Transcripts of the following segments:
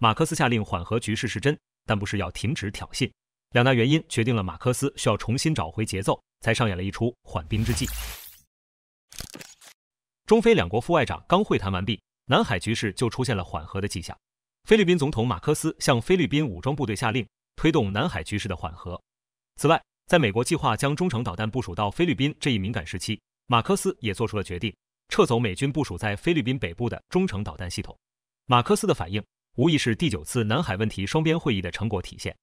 马克思下令缓和局势是真，但不是要停止挑衅。两大原因决定了马克思需要重新找回节奏，才上演了一出缓兵之计。中非两国副外长刚会谈完毕，南海局势就出现了缓和的迹象。菲律宾总统马克思向菲律宾武装部队下令，推动南海局势的缓和。此外，在美国计划将中程导弹部署到菲律宾这一敏感时期，马克思也做出了决定，撤走美军部署在菲律宾北部的中程导弹系统。马克思的反应。无疑是第九次南海问题双边会议的成果体现。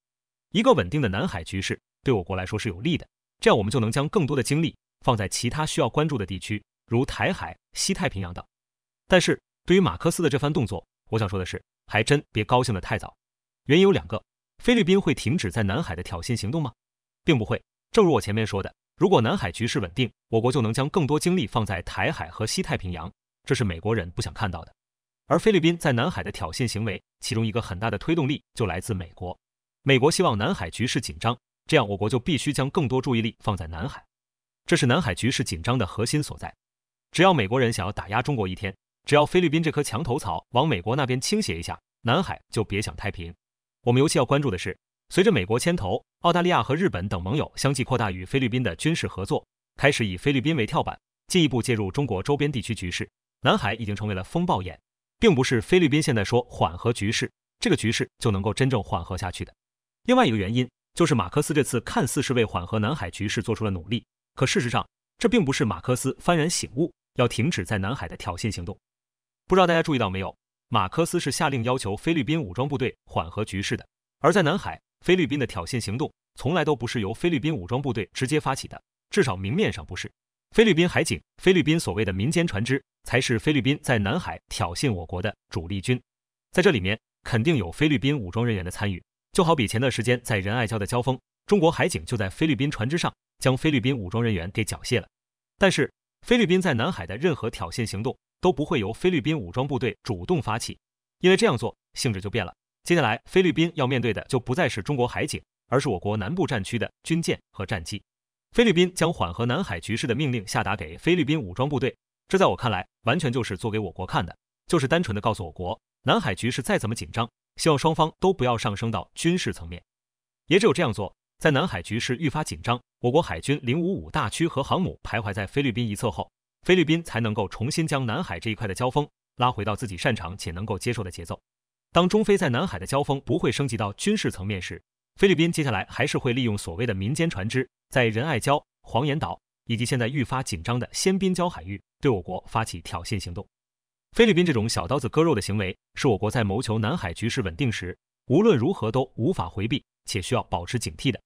一个稳定的南海局势对我国来说是有利的，这样我们就能将更多的精力放在其他需要关注的地区，如台海、西太平洋等。但是对于马克思的这番动作，我想说的是，还真别高兴得太早。原因有两个：菲律宾会停止在南海的挑衅行动吗？并不会。正如我前面说的，如果南海局势稳定，我国就能将更多精力放在台海和西太平洋，这是美国人不想看到的。而菲律宾在南海的挑衅行为，其中一个很大的推动力就来自美国。美国希望南海局势紧张，这样我国就必须将更多注意力放在南海，这是南海局势紧张的核心所在。只要美国人想要打压中国一天，只要菲律宾这棵墙头草往美国那边倾斜一下，南海就别想太平。我们尤其要关注的是，随着美国牵头澳大利亚和日本等盟友相继扩大与菲律宾的军事合作，开始以菲律宾为跳板，进一步介入中国周边地区局势，南海已经成为了风暴眼。并不是菲律宾现在说缓和局势，这个局势就能够真正缓和下去的。另外一个原因就是，马克思这次看似是为缓和南海局势做出了努力，可事实上，这并不是马克思幡然醒悟，要停止在南海的挑衅行动。不知道大家注意到没有，马克思是下令要求菲律宾武装部队缓和局势的，而在南海，菲律宾的挑衅行动从来都不是由菲律宾武装部队直接发起的，至少明面上不是。菲律宾海警，菲律宾所谓的民间船只才是菲律宾在南海挑衅我国的主力军，在这里面肯定有菲律宾武装人员的参与，就好比前段时间在仁爱礁的交锋，中国海警就在菲律宾船只上将菲律宾武装人员给缴械了。但是菲律宾在南海的任何挑衅行动都不会由菲律宾武装部队主动发起，因为这样做性质就变了。接下来菲律宾要面对的就不再是中国海警，而是我国南部战区的军舰和战机。菲律宾将缓和南海局势的命令下达给菲律宾武装部队，这在我看来完全就是做给我国看的，就是单纯的告诉我国，南海局势再怎么紧张，希望双方都不要上升到军事层面。也只有这样做，在南海局势愈发紧张，我国海军零五五大驱和航母徘徊在菲律宾一侧后，菲律宾才能够重新将南海这一块的交锋拉回到自己擅长且能够接受的节奏。当中菲在南海的交锋不会升级到军事层面时，菲律宾接下来还是会利用所谓的民间船只，在仁爱礁、黄岩岛以及现在愈发紧张的仙滨礁海域，对我国发起挑衅行动。菲律宾这种小刀子割肉的行为，是我国在谋求南海局势稳定时，无论如何都无法回避且需要保持警惕的。